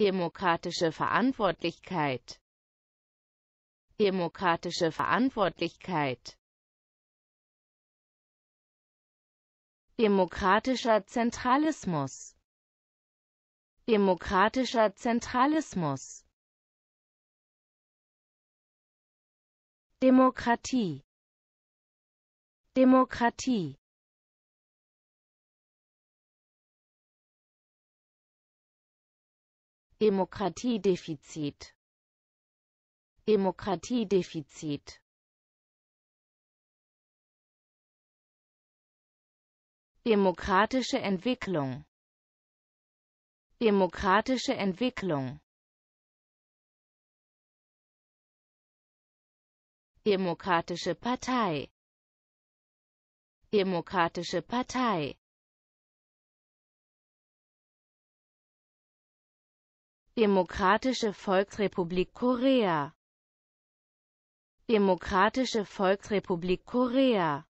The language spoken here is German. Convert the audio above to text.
Demokratische Verantwortlichkeit Demokratische Verantwortlichkeit Demokratischer Zentralismus Demokratischer Zentralismus Demokratie Demokratie Demokratiedefizit Demokratiedefizit Demokratische Entwicklung Demokratische Entwicklung Demokratische Partei Demokratische Partei Demokratische Volksrepublik Korea Demokratische Volksrepublik Korea